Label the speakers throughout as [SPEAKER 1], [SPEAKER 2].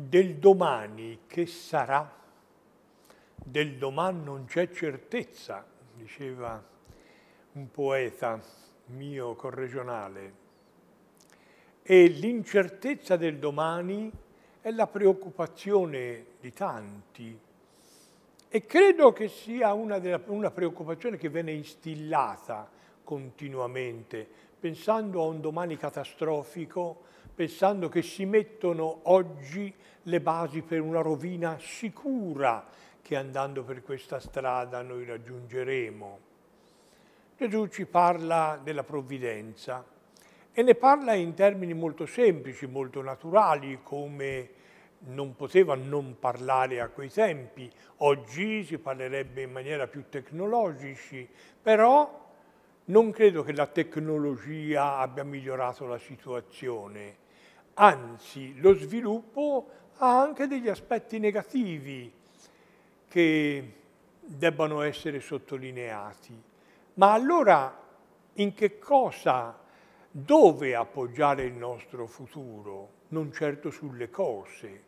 [SPEAKER 1] del domani che sarà, del domani non c'è certezza, diceva un poeta mio corregionale, e l'incertezza del domani è la preoccupazione di tanti e credo che sia una, della, una preoccupazione che viene instillata continuamente, pensando a un domani catastrofico, pensando che si mettono oggi le basi per una rovina sicura che andando per questa strada noi raggiungeremo. Gesù ci parla della provvidenza e ne parla in termini molto semplici, molto naturali, come non poteva non parlare a quei tempi. Oggi si parlerebbe in maniera più tecnologici, però non credo che la tecnologia abbia migliorato la situazione, anzi lo sviluppo ha anche degli aspetti negativi che debbano essere sottolineati. Ma allora in che cosa, dove appoggiare il nostro futuro? Non certo sulle cose.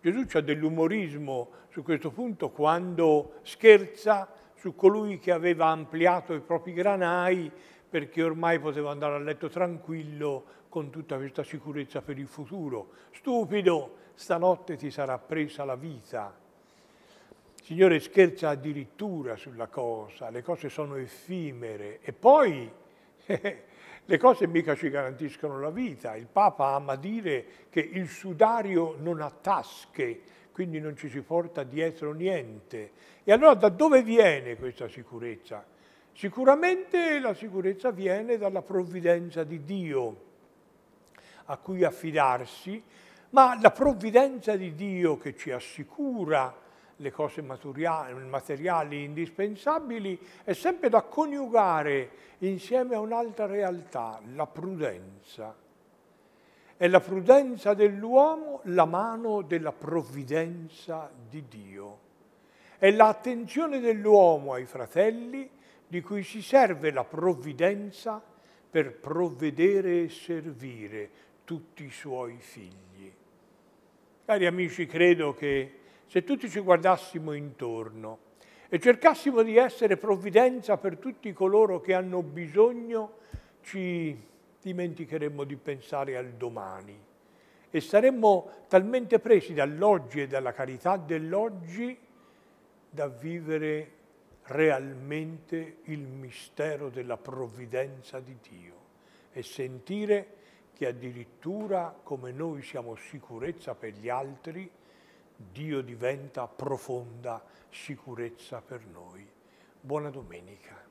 [SPEAKER 1] Gesù ha dell'umorismo su questo punto quando scherza su colui che aveva ampliato i propri granai perché ormai poteva andare a letto tranquillo con tutta questa sicurezza per il futuro. Stupido, stanotte ti sarà presa la vita. Il Signore scherza addirittura sulla cosa, le cose sono effimere e poi eh, le cose mica ci garantiscono la vita. Il Papa ama dire che il sudario non ha tasche, quindi non ci si porta dietro niente. E allora da dove viene questa sicurezza? Sicuramente la sicurezza viene dalla provvidenza di Dio a cui affidarsi, ma la provvidenza di Dio che ci assicura le cose materiali indispensabili è sempre da coniugare insieme a un'altra realtà, la prudenza è la prudenza dell'uomo la mano della provvidenza di Dio. È l'attenzione dell'uomo ai fratelli di cui si serve la provvidenza per provvedere e servire tutti i suoi figli. Cari amici, credo che se tutti ci guardassimo intorno e cercassimo di essere provvidenza per tutti coloro che hanno bisogno, ci dimenticheremmo di pensare al domani e saremmo talmente presi dall'oggi e dalla carità dell'oggi da vivere realmente il mistero della provvidenza di Dio e sentire che addirittura come noi siamo sicurezza per gli altri, Dio diventa profonda sicurezza per noi. Buona domenica.